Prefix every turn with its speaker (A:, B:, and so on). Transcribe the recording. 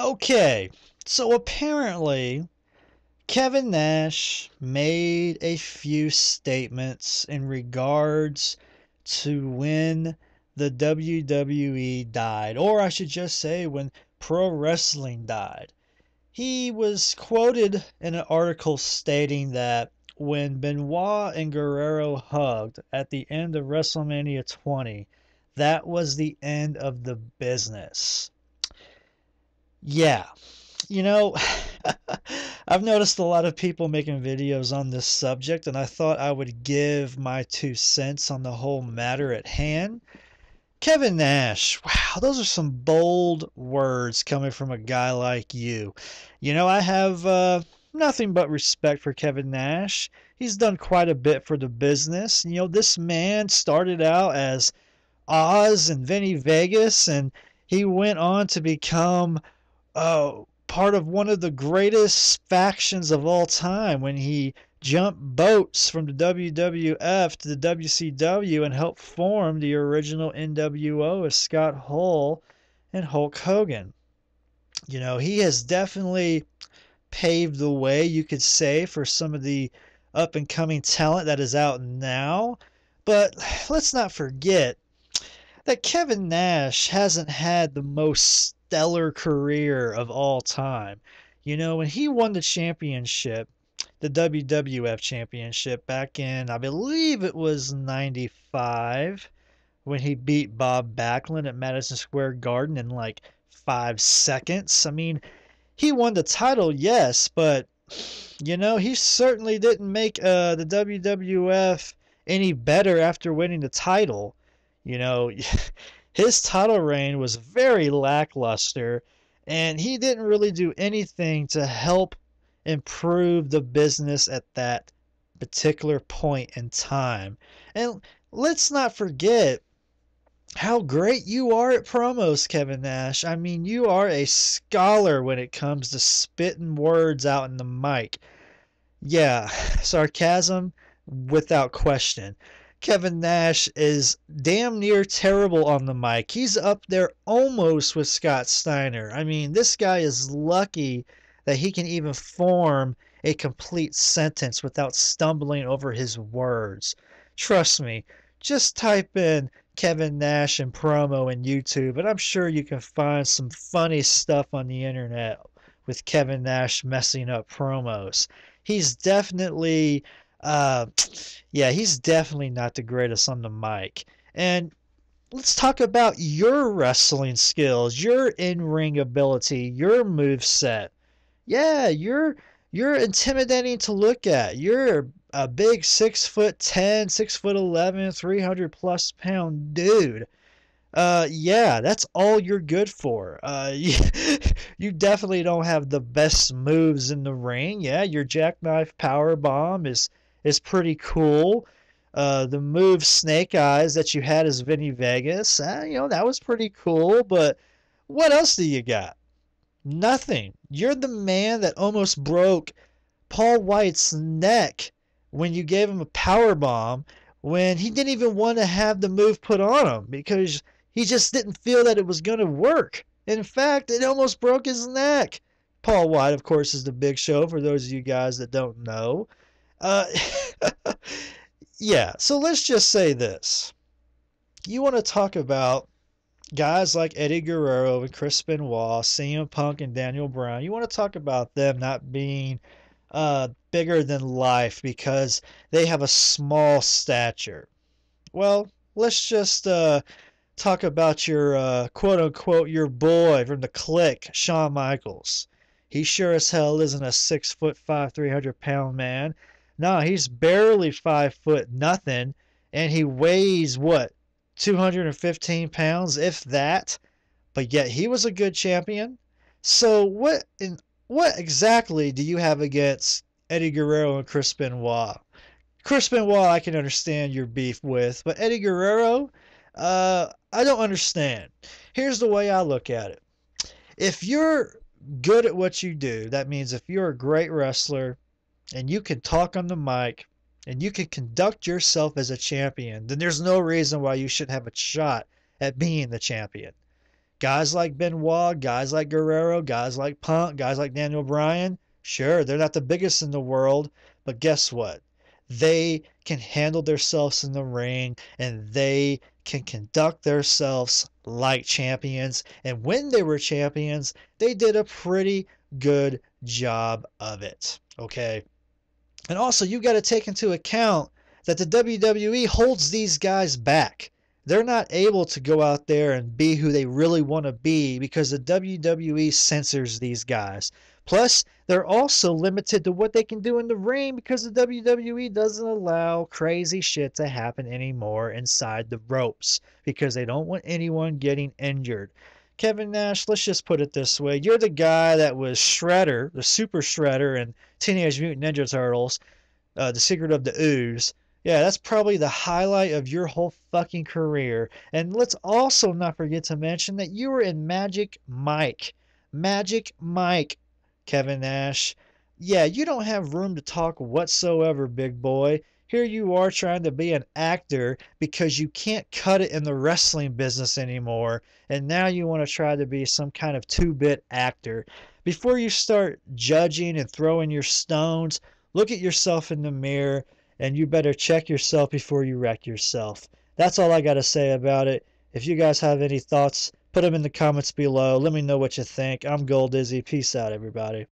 A: Okay, so apparently Kevin Nash made a few statements in regards to when the WWE died, or I should just say when pro wrestling died. He was quoted in an article stating that when Benoit and Guerrero hugged at the end of WrestleMania 20, that was the end of the business. Yeah. You know, I've noticed a lot of people making videos on this subject, and I thought I would give my two cents on the whole matter at hand. Kevin Nash, wow, those are some bold words coming from a guy like you. You know, I have uh, nothing but respect for Kevin Nash. He's done quite a bit for the business. You know, this man started out as Oz and Vinny Vegas, and he went on to become uh, part of one of the greatest factions of all time when he jumped boats from the WWF to the WCW and helped form the original NWO as Scott Hall and Hulk Hogan. You know, he has definitely paved the way, you could say, for some of the up and coming talent that is out now. But let's not forget that Kevin Nash hasn't had the most stellar career of all time. You know, when he won the championship, the WWF championship back in, I believe it was 95, when he beat Bob Backlund at Madison Square Garden in like five seconds. I mean, he won the title, yes, but, you know, he certainly didn't make uh, the WWF any better after winning the title. You know, his title reign was very lackluster, and he didn't really do anything to help improve the business at that particular point in time. And let's not forget how great you are at promos, Kevin Nash. I mean, you are a scholar when it comes to spitting words out in the mic. Yeah, sarcasm without question. Kevin Nash is damn near terrible on the mic. He's up there almost with Scott Steiner. I mean, this guy is lucky that he can even form a complete sentence without stumbling over his words. Trust me, just type in Kevin Nash and promo in YouTube, and I'm sure you can find some funny stuff on the internet with Kevin Nash messing up promos. He's definitely uh, yeah, he's definitely not the greatest on the mic. And let's talk about your wrestling skills, your in-ring ability, your move set. Yeah, you're you're intimidating to look at. You're a big six foot ten, six foot eleven, three hundred plus pound dude. Uh, yeah, that's all you're good for. Uh, you, you definitely don't have the best moves in the ring. Yeah, your jackknife power bomb is is pretty cool. Uh, the move Snake Eyes that you had as Vinny Vegas, uh, you know, that was pretty cool. But what else do you got? Nothing. You're the man that almost broke Paul White's neck when you gave him a power bomb when he didn't even want to have the move put on him because he just didn't feel that it was going to work. In fact, it almost broke his neck. Paul White, of course, is the big show for those of you guys that don't know. Uh, yeah, so let's just say this. You want to talk about guys like Eddie Guerrero and Chris Benoit, CM Punk and Daniel Brown? You want to talk about them not being uh, bigger than life because they have a small stature. Well, let's just uh, talk about your uh, quote unquote your boy from the clique, Shawn Michaels. He sure as hell isn't a six foot five, three hundred pound man. No, he's barely five foot nothing, and he weighs what 215 pounds, if that. But yet he was a good champion. So what in what exactly do you have against Eddie Guerrero and Chris Benoit? Chris Benoit, I can understand your beef with, but Eddie Guerrero, uh, I don't understand. Here's the way I look at it: if you're good at what you do, that means if you're a great wrestler, and you can talk on the mic and you can conduct yourself as a champion, then there's no reason why you should have a shot at being the champion. Guys like Benoit, guys like Guerrero, guys like Punk, guys like Daniel Bryan, sure, they're not the biggest in the world, but guess what? They can handle themselves in the ring and they can conduct themselves like champions. And when they were champions, they did a pretty good job of it. Okay. And also, you got to take into account that the WWE holds these guys back. They're not able to go out there and be who they really want to be because the WWE censors these guys. Plus, they're also limited to what they can do in the ring because the WWE doesn't allow crazy shit to happen anymore inside the ropes because they don't want anyone getting injured. Kevin Nash, let's just put it this way. You're the guy that was Shredder, the Super Shredder, and Teenage Mutant Ninja Turtles, uh, The Secret of the Ooze. Yeah, that's probably the highlight of your whole fucking career. And let's also not forget to mention that you were in Magic Mike. Magic Mike, Kevin Nash. Yeah, you don't have room to talk whatsoever, big boy. Here you are trying to be an actor because you can't cut it in the wrestling business anymore, and now you want to try to be some kind of two bit actor. Before you start judging and throwing your stones, look at yourself in the mirror and you better check yourself before you wreck yourself. That's all I got to say about it. If you guys have any thoughts, put them in the comments below. Let me know what you think. I'm Gold Dizzy. Peace out, everybody.